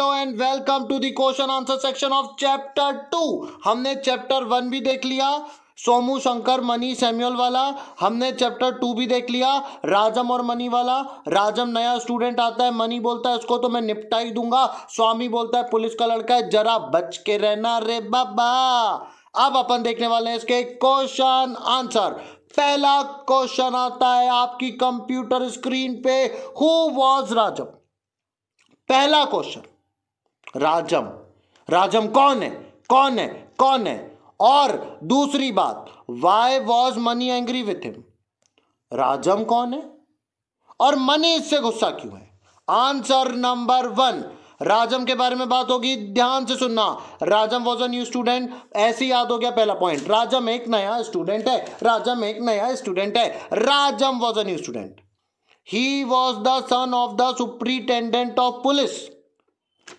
Hello and welcome to the question answer section of chapter two हमने chapter one भी देख लिया Somu Shankar money Samuel वाला हमने चैप्टर टू भी देख लिया राजम और मनी वाला राजम नया स्टूडेंट आता है मनी बोलता है उसको तो मैं निपटा ही दूंगा स्वामी बोलता है पुलिस का लड़का है जरा बच के रहना रे बाबा अब अपन देखने वाले हैं इसके क्वेश्चन आंसर पहला क्वेश्चन आता है आपकी कंप्यूटर स्क्रीन पे हु वॉज राजम पहला क्वेश्चन राजम राजम कौन है कौन है कौन है और दूसरी बात why was Mani angry with him Rajam कौन है और मनी इससे गुस्सा क्यों है आंसर नंबर वन राजम के बारे में बात होगी ध्यान से सुनना Rajam was a new student ऐसे याद हो गया पहला पॉइंट राजम एक नया स्टूडेंट है राजम एक नया स्टूडेंट है Rajam was a new student he was the son of the superintendent of police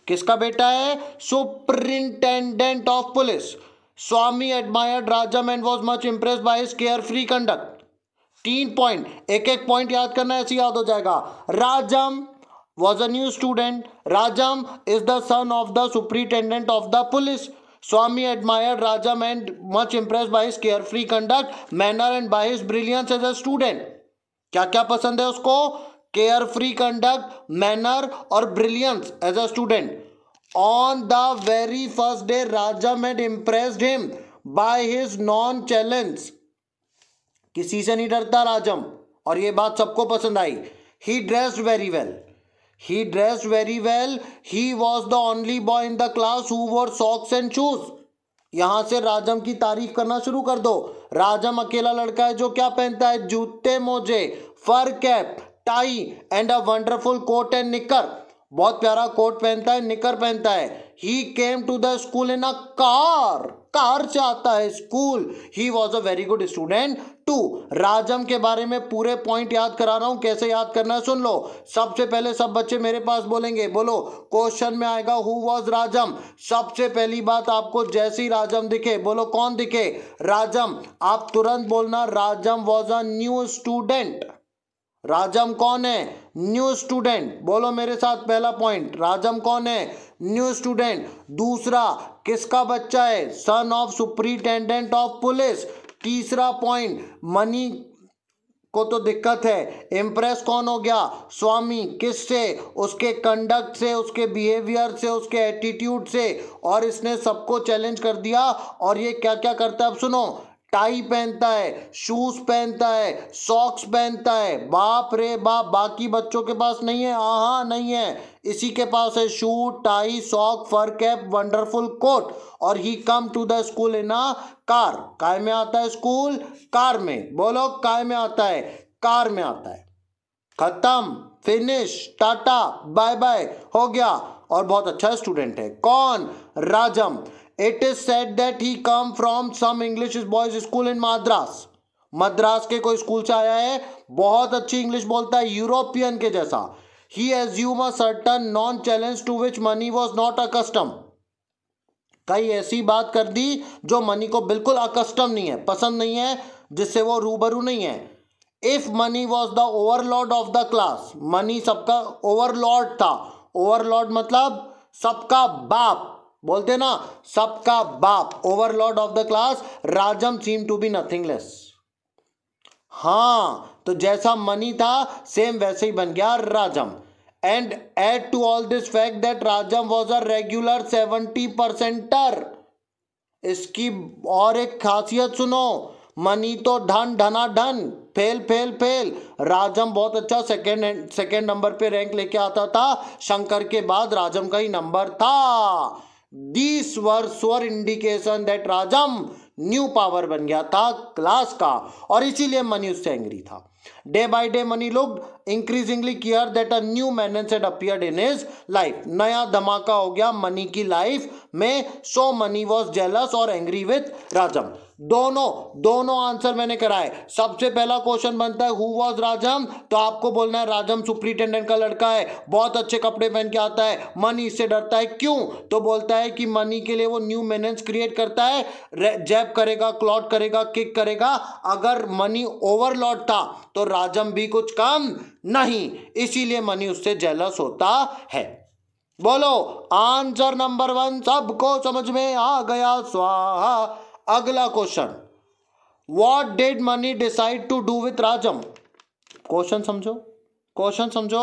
किसका बेटा है superintendent of police Swami admired Rajam and was much impress by his care free conduct तीन पॉइंट एक एक पॉइंट याद करना ऐसे याद हो जाएगा Rajam was a new student Rajam is the son of the superintendent of the police Swami admire Rajam and much impress by his care free conduct manner and by his brilliance as a student क्या क्या पसंद है उसको केयर फ्री कंडक्ट मैनर और brilliance as a student on the very first day Raja made impressed him by his nonchalance किसी से नहीं डरता राजम और ये बात सबको पसंद आई he dressed very well he dressed very well he was the only boy in the class who wore socks and shoes यहाँ से राजम की तारीफ करना शुरू कर दो राजम अकेला लड़का है जो क्या पहनता है जूते मोजे fur cap tie and a wonderful coat and knicker बहुत प्यारा कोट पहनता है निकर पहनता है he came to the school in a car car से आता है school he was a very good student to Rajam के बारे में पूरे पॉइंट याद करा रहा हूं कैसे याद करना है सुन लो सबसे पहले सब बच्चे मेरे पास बोलेंगे बोलो क्वेश्चन में आएगा हु वॉज राजम सबसे पहली बात आपको जैसी राजम दिखे बोलो कौन दिखे राजम आप तुरंत बोलना Rajam was a new student Rajam कौन है न्यू स्टूडेंट बोलो मेरे साथ पहला पॉइंट राजम कौन है न्यू स्टूडेंट दूसरा किसका बच्चा है son of superintendent of police तीसरा पॉइंट मनी को तो दिक्कत है इम्प्रेस कौन हो गया स्वामी किस से उसके कंडक्ट से उसके बिहेवियर से उसके एटीट्यूड से और इसने सबको चैलेंज कर दिया और ये क्या क्या करता है अब सुनो टाई पहनता है शूज पहनता है सॉक्स पहनता है बाप रे बाप बाकी बच्चों के पास नहीं है हाँ, हाँ नहीं है इसी के पास है shoe tie sock fur cap wonderful coat और he come to the school in a car काय में आता है स्कूल कार में बोलो काय में आता है कार में आता है खत्म फिनिश टाटा बाय बाय हो गया और बहुत अच्छा स्टूडेंट है कौन Rajam it is said that he come from some English boys school in Madras Madras के कोई स्कूल से आया है बहुत अच्छी इंग्लिश बोलता है यूरोपियन के जैसा he assume a certain non challenge to which Mani was not custom कई ऐसी बात कर दी जो मनी को बिल्कुल अकस्टम नहीं है पसंद नहीं है जिससे वो रूबरू नहीं है if Mani was the overlord of the class Mani सबका ओवरलॉर्ड था ओवरलॉर्ड मतलब सबका बाप बोलते ना सबका बाप overlord of the class Rajam seem to be nothing less हां तो जैसा मनी था सेम वैसे ही बन गया Rajam and add to all this fact that Rajam was a regular seventy percenter इसकी और एक खासियत सुनो मनी तो धन धना धन फेल फेल फेल राजम बहुत अच्छा सेकेंड सेकेंड नंबर पे रैंक लेके आता था शंकर के बाद राजम का ही नंबर था this were sure indication that Rajam new power बन गया था क्लास का और इसीलिए मनी उससे एंग्री था डे बाय डे मनी लोग increasingly care that a new menace set appear in his life नया धमाका हो गया मनी की लाइफ में सो मनी वॉज जेलस और एंग्री विथ राजम दोनों दोनों आंसर मैंने कराए सबसे पहला क्वेश्चन बनता है हु वॉज राजम तो आपको बोलना है राजम सुप्रिंटेंडेंट का लड़का है बहुत अच्छे कपड़े पहन के आता है मनी इससे डरता है क्यों तो बोलता है कि मनी के लिए वो न्यू मेनेंस क्रिएट करता है जैप करेगा क्लॉट करेगा किक करेगा अगर मनी ओवरलॉड था तो राजम भी कुछ कम नहीं इसीलिए मनी उससे जेलस होता है बोलो आंसर नंबर वन सबको समझ में आ गया स्वाहा अगला question what did Mani decide to do with Rajam question समझो क्वेश्चन समझो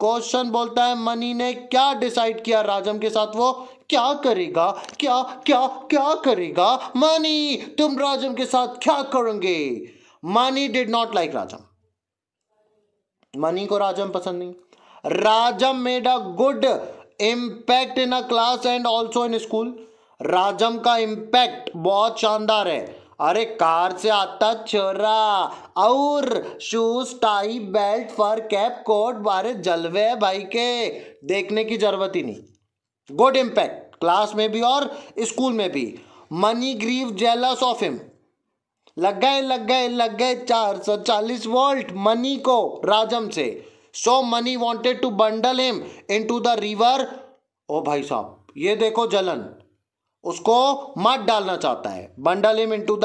क्वेश्चन बोलता है मनी ने क्या डिसाइड किया राजम के साथ वो क्या करेगा क्या क्या क्या करेगा मनी तुम राजम के साथ क्या करोगे Mani did not like Rajam Mani को राजम पसंद नहीं Rajam made a good impact in a class and also in school Rajam का इम्पैक्ट बहुत शानदार है अरे कार से आता छोरा और shoes tie belt fur cap coat बारे जलवे है भाई के देखने की जरूरत ही नहीं गुड इम्पैक्ट क्लास में भी और स्कूल में भी Mani grew jealous of him लग गए लग गए लग गए चार सौ चालीस वोल्ट मनी को राजम से so Mani wanted to bundle him into the river ओ भाई साहब ये देखो जलन उसको मत डालना चाहता है bundle him into the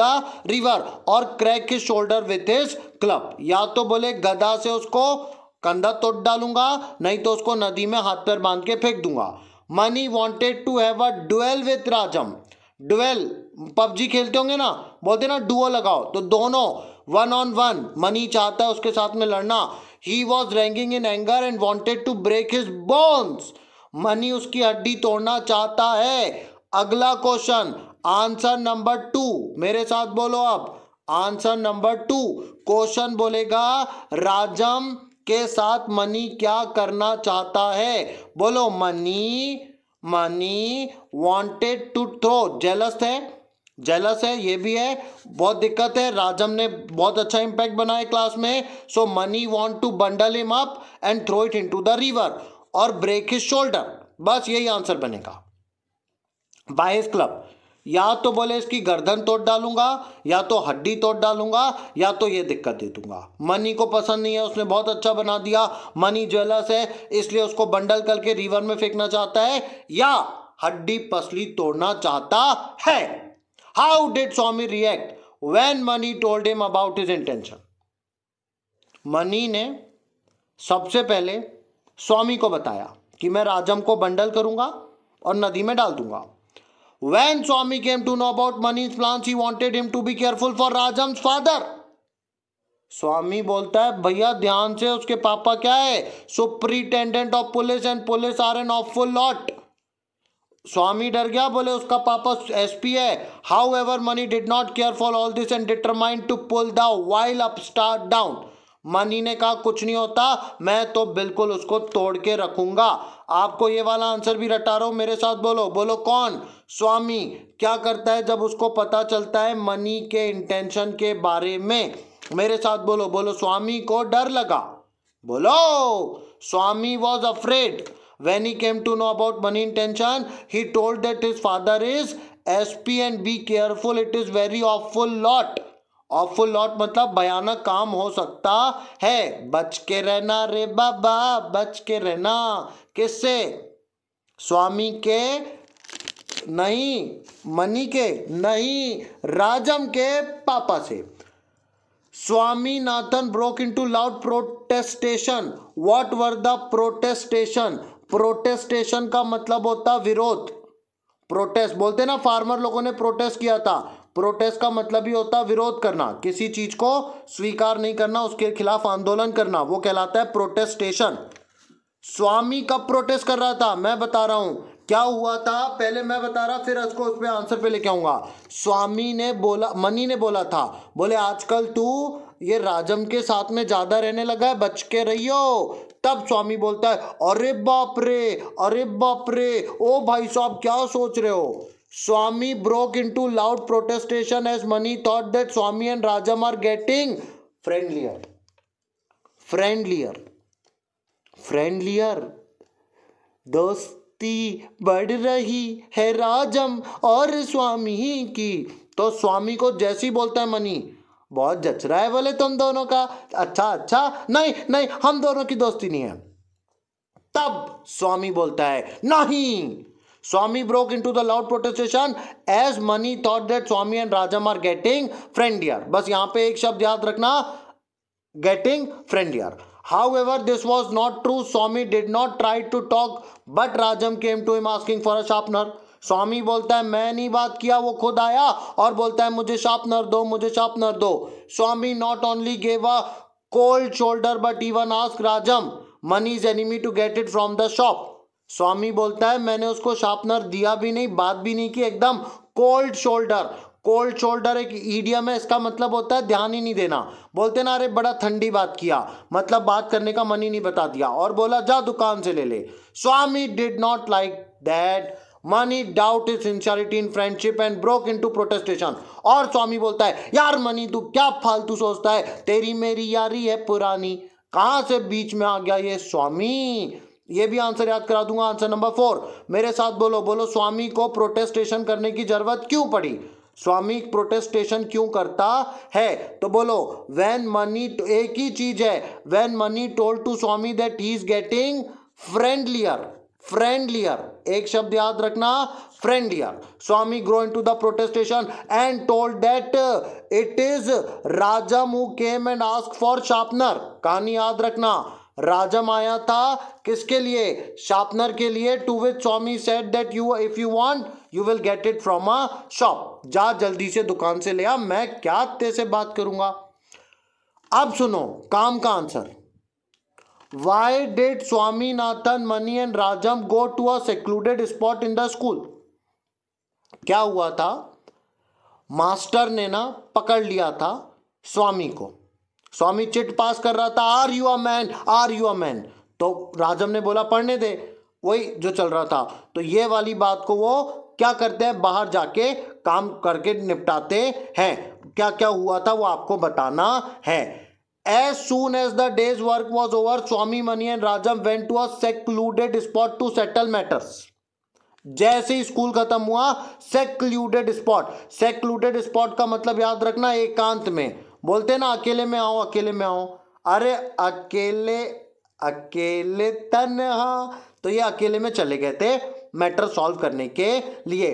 river और crack his shoulder with his club या तो बोले गदा से उसको कंधा तोड़ डालूंगा नहीं तो उसको नदी में हाथ पैर बांध के फेंक दूंगा Mani wanted to have a duel with Rajam duel PUBG खेलते होंगे ना बोलते ना डुओ लगाओ तो दोनों वन ऑन वन मनी चाहता है उसके साथ में लड़ना he was ranking in anger and wanted to break his bones Mani उसकी हड्डी तोड़ना चाहता है अगला क्वेश्चन आंसर नंबर टू मेरे साथ बोलो आप आंसर नंबर टू क्वेश्चन बोलेगा राजम के साथ मनी क्या करना चाहता है बोलो Mani Mani wanted to throw jealous है जेलस है ये भी है बहुत दिक्कत है राजम ने बहुत अच्छा इंपैक्ट बनाया क्लास में so Mani want to bundle him up and throw it into the river और ब्रेक हिज शोल्डर बस यही आंसर बनेगा बाइस क्लब या तो बोले इसकी गर्दन तोड़ डालूंगा या तो हड्डी तोड़ डालूंगा या तो ये दिक्कत दे दूंगा मनी को पसंद नहीं है उसने बहुत अच्छा बना दिया मनी ज्वेलर्स है इसलिए उसको बंडल करके रिवर में फेंकना चाहता है या हड्डी पसली तोड़ना चाहता है how did Swami react when Mani told him about his intention Mani ने सबसे पहले स्वामी को बताया कि मैं राजम को बंडल करूंगा और नदी में डाल दूंगा When Swami came to know about Mani's plans, he wanted him to be careful for Rajam's father. स्वामी बोलता है भैया ध्यान से उसके पापा क्या है superintendent of police and police are an awful lot Swami डर गया बोले उसका पापा एसपी है however Mani did not care for all this and determined to pull the wily upstart down Mani ने कहा कुछ नहीं होता मैं तो बिल्कुल उसको तोड़ के रखूंगा आपको ये वाला आंसर भी रटा रहा हूँ मेरे साथ बोलो बोलो कौन स्वामी क्या करता है जब उसको पता चलता है मनी के इंटेंशन के बारे में मेरे साथ बोलो बोलो स्वामी को डर लगा बोलो Swami was afraid when came to know about Mani intention he told that told father is S P and be careful it is very awful lot awful lot मतलब भयानक काम हो सकता है बच के रहना रे बाबा बच के रहना किससे स्वामी के नहीं मनी के नहीं राजम के पापा से Nathan broke into loud protestation what were the protestation protestation का मतलब होता विरोध प्रोटेस्ट बोलते ना फार्मर लोगों ने प्रोटेस्ट किया था प्रोटेस्ट का मतलब ही होता है विरोध करना किसी चीज को स्वीकार नहीं करना उसके खिलाफ आंदोलन करना वो कहलाता है प्रोटेस्टेशन स्वामी कब प्रोटेस्ट कर रहा था मैं बता रहा हूं क्या हुआ था पहले मैं बता रहा फिर उसको उस पर आंसर पे लेके आऊंगा स्वामी ने बोला मनी ने बोला था बोले आजकल तू ये राजम के साथ में ज्यादा रहने लगा है बच के रहियो तब स्वामी बोलता है अरे बाप रे अरे बाप रे ओ भाई साहब क्या सोच रहे हो Swami broke into loud protestation as Mani thought that Swami and Rajam are getting friendlier friendlier friendlier दोस्ती बढ़ रही है राजम और स्वामी की तो स्वामी को जैसी बोलता है मनी बहुत जच रहा है बोले तुम दोनों का अच्छा अच्छा नहीं नहीं हम दोनों की दोस्ती नहीं है तब स्वामी बोलता है नहीं Swami broke into the loud protestation as Mani thought that Swami and Rajam are getting friendlier. बस यहाँ पे एक शब्द याद रखना getting friendlier. However, this was not true. Swami did not try to talk, but Rajam came to him asking for a sharpener. स्वामी बोलता है मैं नहीं बात किया वो खुद आया और बोलता है मुझे शार्पनर दो मुझे शार्पनर दो Swami not only gave a cold shoulder but even ask Rajam Mani his enemy to get it from the shop Swami बोलता है मैंने उसको शार्पनर दिया भी नहीं बात भी नहीं की एकदम कोल्ड शोल्डर कोल्ड शोल्डर एक ईडियम है इसका मतलब होता है ध्यान ही नहीं देना बोलते ना अरे बड़ा ठंडी बात किया मतलब बात करने का मन ही नहीं बता दिया और बोला जा दुकान से ले ले Swami did not like that Mani doubt his sincerity in friendship and broke into protestation और स्वामी बोलता है यार मनी तू क्या फालतू सोचता है तेरी मेरी यारी है पुरानी कहाँ से बीच में आ गया ये स्वामी ये भी आंसर याद करा दूंगा आंसर नंबर फोर मेरे साथ बोलो बोलो स्वामी को प्रोटेस्टेशन करने की जरूरत क्यों पड़ी स्वामी प्रोटेस्टेशन क्यों करता है तो बोलो वैन मनी एक ही चीज है when Mani told to Swami that he is getting friendlier friendlier एक शब्द याद रखना friendlier Swami grow into the protestation and told that it is Raja मू came and ask for sharpener कहानी याद रखना राजम आया था किसके लिए शार्पनर के लिए to which Swami said that you if you want you will get it from a shop जा जल्दी से दुकान से ले आ मैं क्या ते से बात करूंगा अब सुनो काम का answer why did Swaminathan Mani and Rajam go to a secluded spot in the school क्या हुआ था मास्टर ने ना पकड़ लिया था स्वामी को स्वामी चिट पास कर रहा था are you a man are you a man तो राजम ने बोला पढ़ने दे वही जो चल रहा था तो ये वाली बात को वो क्या करते हैं बाहर जाके काम करके निपटाते हैं क्या क्या हुआ था वो आपको बताना है as soon as the day's work was over Swami Mani and Rajam went to a secluded spot to settle matters जैसे ही स्कूल खत्म हुआ सेक्लूडेड स्पॉट सेक्लूडेड स्पॉट का मतलब याद रखना एकांत में बोलते ना अकेले में आओ अकेले में आओ अरे अकेले अकेले तनहा तो ये अकेले में चले गए थे मैटर सॉल्व करने के लिए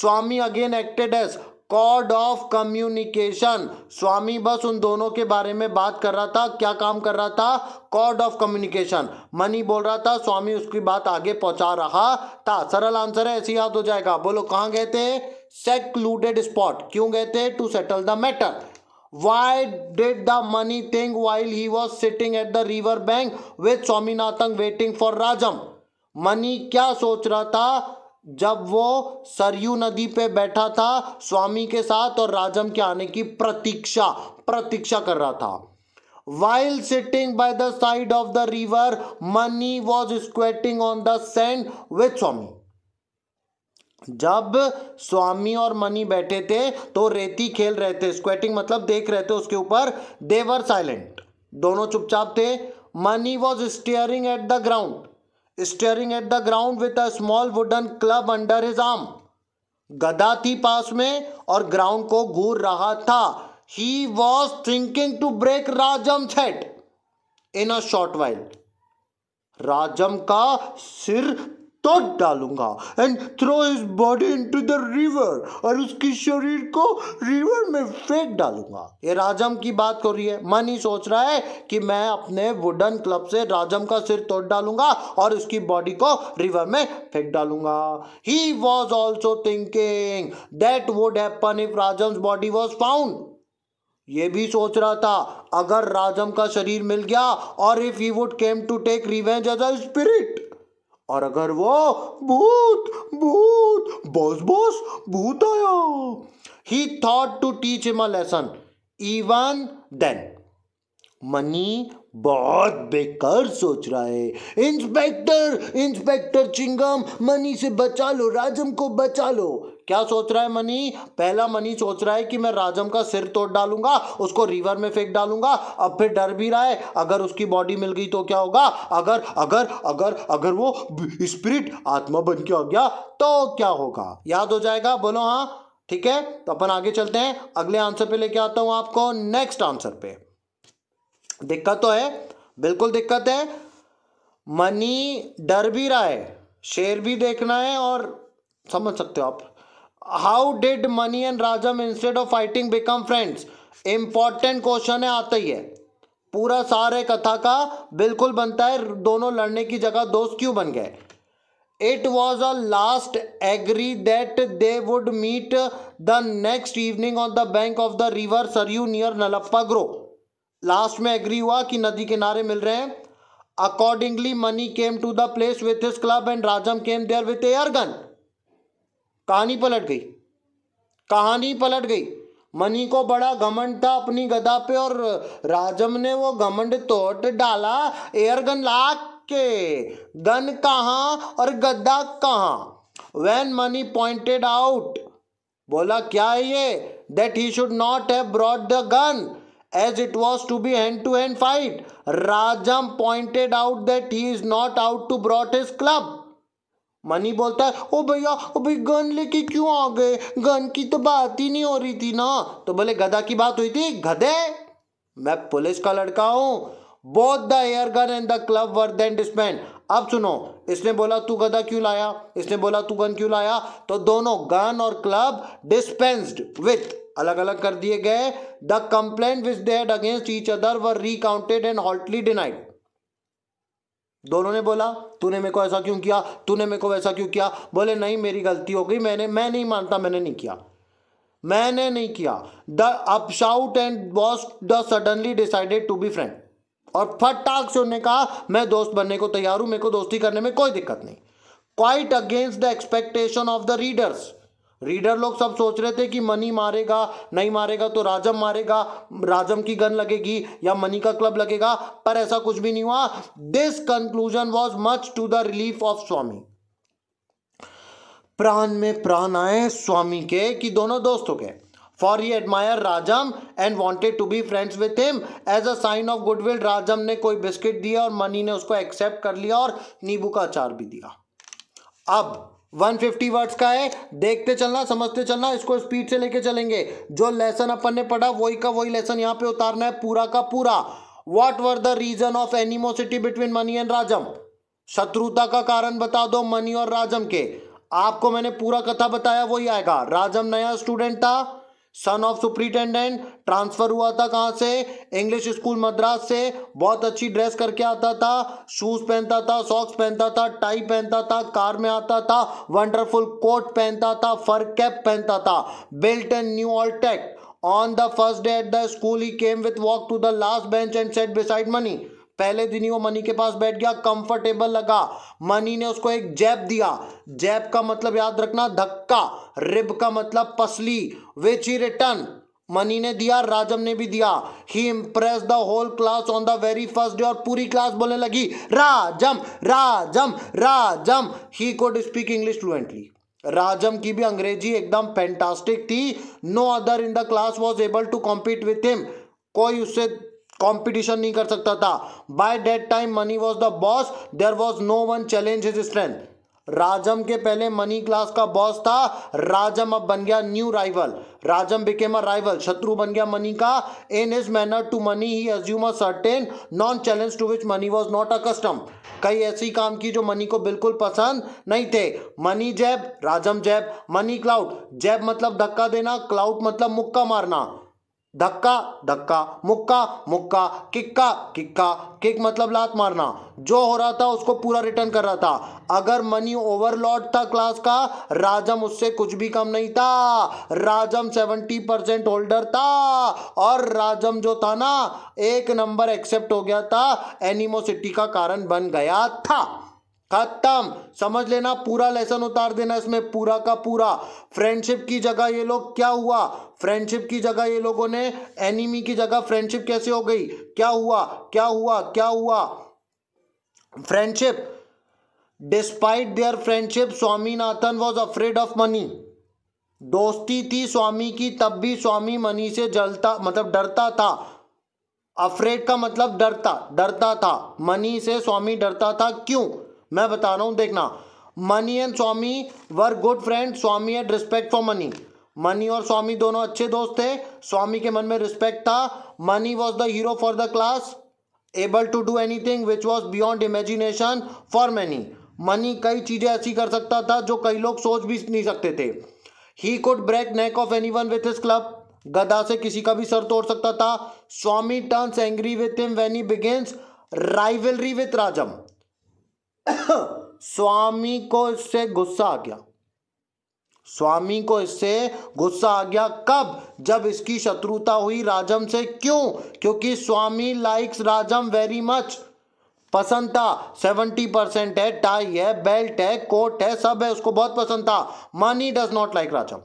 Swami again acted as cord of communication Swami बस उन दोनों के बारे में बात कर रहा था क्या काम कर रहा था कॉड ऑफ कम्युनिकेशन मनी बोल रहा था स्वामी उसकी बात आगे पहुंचा रहा था सरल आंसर है ऐसे याद हो जाएगा बोलो कहाँ गए थे सेक्लूडेड स्पॉट क्यों गए थे to settle the matter why did the money thing while he was sitting at the river bank with Swaminathan waiting for Rajam Mani क्या सोच रहा था जब वो सरयू नदी पे बैठा था स्वामी के साथ और राजम के आने की प्रतीक्षा प्रतीक्षा कर रहा था while sitting by the side of the river mani was squatting on the sand with swami जब स्वामी और मनी बैठे थे तो रेती खेल रहे थे स्क्वेटिंग मतलब देख रहे थे उसके ऊपर देवर साइलेंट दोनों चुपचाप थे Mani was staring at the ground staring at the ground with a small wooden club under his arm गदा थी पास में और ग्राउंड को घूर रहा था he was thinking to break Rajam set in a short while Rajam का सिर तोड़ डालूंगा and throw his body to the river और उसकी शरीर को रिवर में फेंक डालूंगा ये राजम की बात कर रही है मन ही सोच रहा है कि मैं अपने वुडन क्लब से राजम का सिर तोड़ डालूंगा और उसकी बॉडी को रिवर में फेंक डालूंगा he was also thinking that would happen if Rajam body was found ये भी सोच रहा था अगर राजम का शरीर मिल गया और if he would came to take revenge as a spirit और अगर वो भूत भूत बॉस बॉस भूत आया he thought to teach him a lesson even then Mani बहुत बेकार सोच रहा है इंस्पेक्टर इंस्पेक्टर चिंगम मनी से बचा लो राजम को बचा लो क्या सोच रहा है मनी पहला मनी सोच रहा है कि मैं राजम का सिर तोड़ डालूंगा उसको रिवर में फेंक डालूंगा अब फिर डर भी रहा है अगर उसकी बॉडी मिल गई तो क्या होगा अगर अगर अगर अगर वो स्पिरिट आत्मा बन के आ गया तो क्या होगा याद हो जाएगा बोलो हाँ ठीक है तो अपन आगे चलते हैं अगले आंसर पे लेके आता हूं आपको नेक्स्ट आंसर पे दिक्कत तो है बिल्कुल दिक्कत है मनी डर भी रहा है शेर भी देखना है और समझ सकते हो आप how did Mani and Rajam instead of fighting become friends important question है आता ही है पूरा सार है कथा का बिल्कुल बनता है दोनों लड़ने की जगह दोस्त क्यों बन गए it was a last agree that they would meet the next evening on the bank of the river Sarayu near Nallappa grove last में एग्री हुआ कि नदी किनारे मिल रहे हैं accordingly Mani came to the place with his club and Rajam came there with air gun कहानी पलट गई कहानी पलट गई मनी को बड़ा घमंड था अपनी गदा पे और राजम ने वो घमंड तोड़ डाला एयरगन ला के गन कहाँ और गद्दा कहाँ वैन मनी पॉइंटेड आउट बोला क्या है ये that he should not have brought the gun as it was to be hand to hand fight Rajam pointed out that he is not out to brought his club Mani बोलता है ओ भैया ओ gun लेके क्यों आ गए गन की तो बात ही नहीं हो रही थी ना तो बोले गधा की बात हुई थी गधे मैं पुलिस का लड़का हूँ both the air gun and the club were then dispensed अब सुनो इसने बोला तू गधा क्यों लाया इसने बोला तू गन क्यों लाया तो दोनों गन और क्लब डिस्पेंस्ड विथ अलग अलग कर दिए गए the complaint which they against each other were recounted and hotly denied दोनों ने बोला तूने मेरे को ऐसा क्यों किया तूने मेरे को वैसा क्यों किया बोले नहीं मेरी गलती हो गई मैंने मैं नहीं मानता मैंने नहीं किया मैंने नहीं किया the upshot and both the suddenly decided to be friend और फटाक से उन्होंने कहा मैं दोस्त बनने को तैयार हूं मेरे को दोस्ती करने में कोई दिक्कत नहीं quite against the expectation of the readers reader लोग सब सोच रहे थे कि मनी मारेगा नहीं मारेगा तो राजम मारेगा राजम की गन लगेगी या मनी का क्लब लगेगा पर ऐसा कुछ भी नहीं हुआ this conclusion was much to the relief of Swami प्राण में प्राण आए स्वामी के कि दोनों दोस्त हो गए for he admire Rajam and wanted to be friends with him as a sign of goodwill Rajam ने कोई बिस्किट दिया और मनी ने उसको एक्सेप्ट कर लिया और नींबू का अचार भी दिया अब 150 वर्ड्स का है देखते चलना समझते चलना इसको स्पीड से लेके चलेंगे जो लेसन अपन ने पढ़ा वही का वही लेसन यहाँ पे उतारना है पूरा का पूरा what were the reason of animosity between Mani and Rajam शत्रुता का कारण बता दो मनी और राजम के आपको मैंने पूरा कथा बताया वही आएगा राजम नया स्टूडेंट था सन ऑफ सुप्रिटेंडेंट ट्रांसफर हुआ था कहाँ से इंग्लिश स्कूल मद्रास से बहुत अच्छी ड्रेस करके आता था शूज पहनता था सॉक्स पहनता था टाई पहनता था कार में आता था वंडरफुल कोट पहनता था फर कैप पहनता था built and new all take on the first day at the school he came with walk to the last bench and set beside Mani पहले दिन ही वो मनी के पास बैठ गया कंफर्टेबल लगा मनी ने उसको एक जैब दिया जैब का मतलब याद रखना धक्का रिब का मतलब पसली विच ही रिटर्न मनी ने दिया राजम ने भी दिया he impress the whole class on the very first day और पूरी क्लास बोलने लगी Rajam Rajam Rajam he could speak English fluently Rajam की भी अंग्रेजी एकदम फैंटास्टिक थी no other in the class was able to compete with him कोई उससे कंपटीशन नहीं कर सकता था by that time Mani was the boss there was no one challenge his strength Rajam के पहले मनी क्लास का बॉस था राजम अब बन गया new rival Rajam became a rival शत्रु बन गया मनी का in his manner to Mani he assume a certain non challenge to which Mani was not accustomed कई ऐसी काम की जो मनी को बिल्कुल पसंद नहीं थे Mani jab Rajam jab Mani clout jab मतलब धक्का देना क्लाउड मतलब मुक्का मारना धक्का धक्का मुक्का मुक्का किक्का किक्का किक मतलब लात मारना जो हो रहा था उसको पूरा रिटर्न कर रहा था अगर मनी ओवरलॉड था क्लास का राजम उससे कुछ भी कम नहीं था राजम सेवेंटी परसेंट होल्डर था और राजम जो था ना एक नंबर एक्सेप्ट हो गया था एनिमोसिटी का कारण बन गया था खत्म समझ लेना पूरा लेसन उतार देना इसमें पूरा का पूरा फ्रेंडशिप की जगह ये लोग क्या हुआ फ्रेंडशिप की जगह ये लोगों ने एनिमी की जगह फ्रेंडशिप कैसे हो गई क्या हुआ क्या हुआ क्या हुआ friendship despite their friendship Swaminathan was afraid of Mani दोस्ती थी स्वामी की तब भी स्वामी मनी से जलता मतलब डरता था अफ्रेड का मतलब डरता डरता था मनी से स्वामी डरता था क्यों मैं बता रहा हूँ देखना Mani and Swami were good friend Swami had respect for Mani Mani और स्वामी दोनों अच्छे दोस्त थे स्वामी के मन में रिस्पेक्ट था Mani was the hero for the class able to do anything which was beyond imagination for many Mani कई चीज़ें ऐसी कर सकता था जो कई लोग सोच भी नहीं सकते थे he could break neck of anyone with his club गदा से किसी का भी सर तोड़ सकता था Swami turns angry with him when he begins rivalry with Rajam Swami को इससे गुस्सा आ गया स्वामी को इससे गुस्सा आ गया कब जब इसकी शत्रुता हुई राजम से क्यों क्योंकि Swami likes Rajam very much पसंद था सेवेंटी परसेंट है टाई है बेल्ट है कोट है सब है उसको बहुत पसंद था Mani does not like Rajam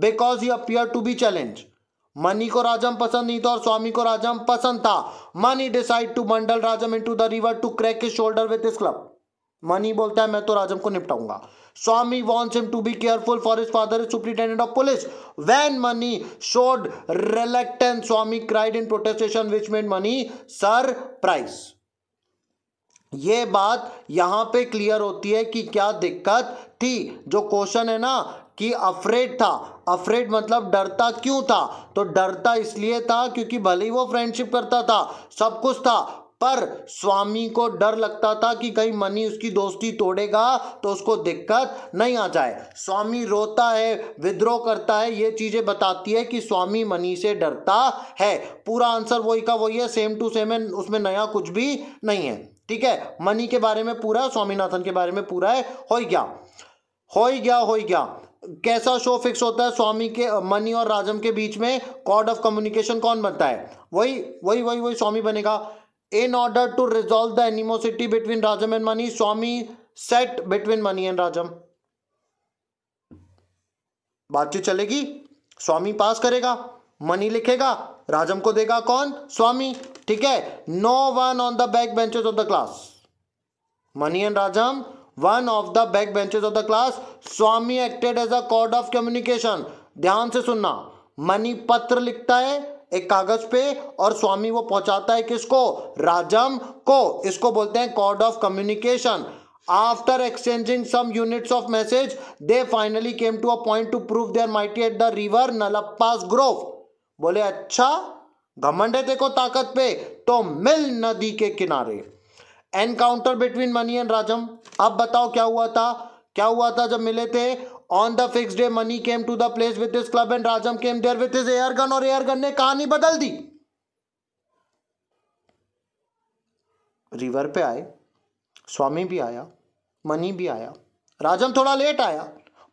because you appear to be challenge Mani को राजम पसंद नहीं था और स्वामी को राजम पसंद था Mani decide to mangle Rajam into the river to crack his shoulder with his club Mani बोलता है मैं तो राजम को निपटाऊंगा Swami wants him to be careful for his father superintendent of police when Mani showed reluctant Swami cried in protestation which made Mani surprise ये बात यहां पे क्लियर होती है कि क्या दिक्कत थी जो क्वेश्चन है ना कि अफ्रेड था अफ्रेड मतलब डरता क्यों था तो डरता इसलिए था क्योंकि भले ही वो फ्रेंडशिप करता था सब कुछ था पर स्वामी को डर लगता था कि कहीं मनी उसकी दोस्ती तोड़ेगा तो उसको दिक्कत नहीं आ जाए स्वामी रोता है विद्रोह करता है ये चीज़ें बताती है कि स्वामी मनी से डरता है पूरा आंसर वही का वही है सेम टू सेम है उसमें नया कुछ भी नहीं है ठीक है मनी के बारे में पूरा है स्वामीनाथन के बारे में पूरा है हो ही गया हो ही गया हो ही गया कैसा शो फिक्स होता है स्वामी के मनी और राजम के बीच में कॉड ऑफ कम्युनिकेशन कौन बनता है वही वही वही वही स्वामी बनेगा in order to resolve the animosity between Rajam and Mani, Swami set between Mani and Rajam. बातचीत चलेगी स्वामी पास करेगा मनी लिखेगा राजम को देगा कौन स्वामी ठीक है no one on the back benches of the class Mani and Rajam one of the back benches of the class Swami acted as a cord of communication ध्यान से सुनना मनी पत्र लिखता है एक कागज पे और स्वामी वो पहुंचाता है किसको राजम को इसको बोलते हैं cord of communication after exchanging some units of message they finally came to a point to prove their mighty at the river nalappa's grove बोले अच्छा घमंड है देखो ताकत पे तो मिल नदी के किनारे encounter between Mani and Rajam अब बताओ क्या हुआ था क्या हुआ था जब मिले थे on the fix day Mani came to the place with this club and Rajam came there with this air gun और एयर गन ने कहानी बदल दी रिवर पे आए स्वामी भी आया मनी भी आया राजम थोड़ा लेट आया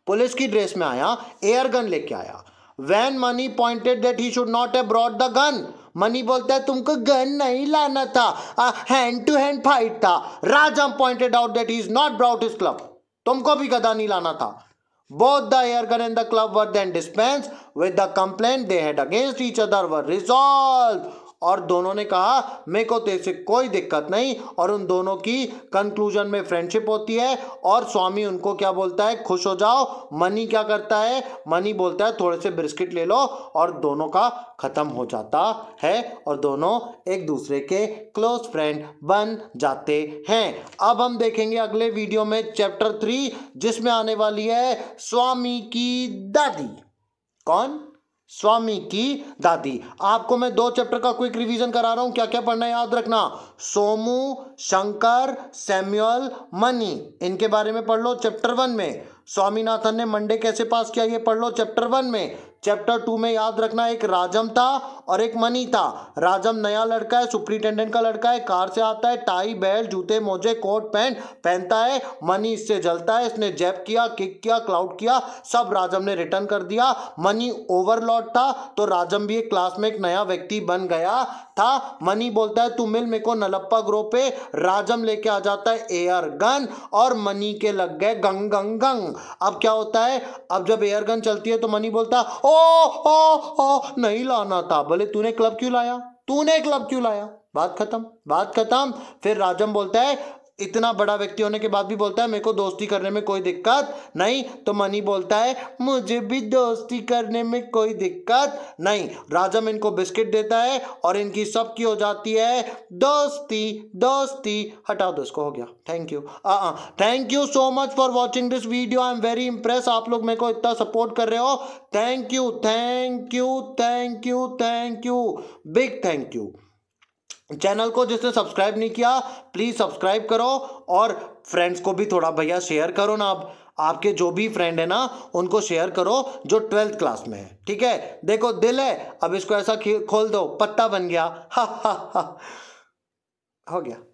पुलिस की ड्रेस में आया एयर गन लेके आया when Mani pointed that he should not have brought the gun Mani बोलता है तुमको गन नहीं लाना था हैंड टू हैंड फाइट था Rajam pointed out that he is not brought his club तुमको भी गदा नहीं लाना था Both the Airgun and the club were then dispensed with the complaint they had against each other were resolved और दोनों ने कहा मेरे को तेरे तो से कोई दिक्कत नहीं और उन दोनों की कंक्लूजन में फ्रेंडशिप होती है और स्वामी उनको क्या बोलता है खुश हो जाओ मनी क्या करता है मनी बोलता है थोड़े से बिस्किट ले लो और दोनों का ख़त्म हो जाता है और दोनों एक दूसरे के क्लोज फ्रेंड बन जाते हैं अब हम देखेंगे अगले वीडियो में चैप्टर थ्री जिसमें आने वाली है स्वामी की दादी कौन स्वामी की दादी आपको मैं दो चैप्टर का क्विक रिवीजन करा रहा हूं क्या क्या पढ़ना है याद रखना सोमू शंकर सैम्यूअल मनी इनके बारे में पढ़ लो चैप्टर वन में स्वामीनाथन ने मंडे कैसे पास किया ये पढ़ लो चैप्टर वन में चैप्टर टू में याद रखना एक राजम था और एक मनी था राजम नया लड़का है सुप्रिंटेंडेंट का लड़का है कार से आता है टाई बेल्ट जूते मोजे कोट पैंट पहनता है मनी इससे जलता है इसने जैप किया किक किया क्लाउड किया सब राजम ने रिटर्न कर दिया मनी ओवरलॉड था तो राजम भी एक क्लास में एक नया व्यक्ति बन गया था मनी बोलता है तू मिल मेरे को नलप्पा ग्रो पे राजम लेके आ जाता है एयर गन और मनी के लग गए गंग गंग गंग अब क्या होता है अब जब एयर गन चलती है तो मनी बोलता है ओ ओ ओ नहीं लाना था बोले तूने क्लब क्यों लाया तूने क्लब क्यों लाया बात खत्म बात खत्म फिर राजम बोलता है इतना बड़ा व्यक्ति होने के बाद भी बोलता है मेरे को दोस्ती करने में कोई दिक्कत नहीं तो मनी बोलता है मुझे भी दोस्ती करने में कोई दिक्कत नहीं राजम इनको बिस्किट देता है और इनकी सब की हो जाती है दोस्ती दोस्ती हटा दो इसको हो गया thank you thank you so much for watching this video I am very impress आप लोग मेरे को इतना सपोर्ट कर रहे हो thank you thank you thank you thank you big thank you channel को जिसने सब्सक्राइब नहीं किया प्लीज़ सब्सक्राइब करो और फ्रेंड्स को भी थोड़ा भैया शेयर करो ना आप आपके जो भी फ्रेंड है ना उनको शेयर करो जो ट्वेल्थ क्लास में है ठीक है देखो दिल है अब इसको ऐसा खोल दो पत्ता बन गया हा हा हा हो गया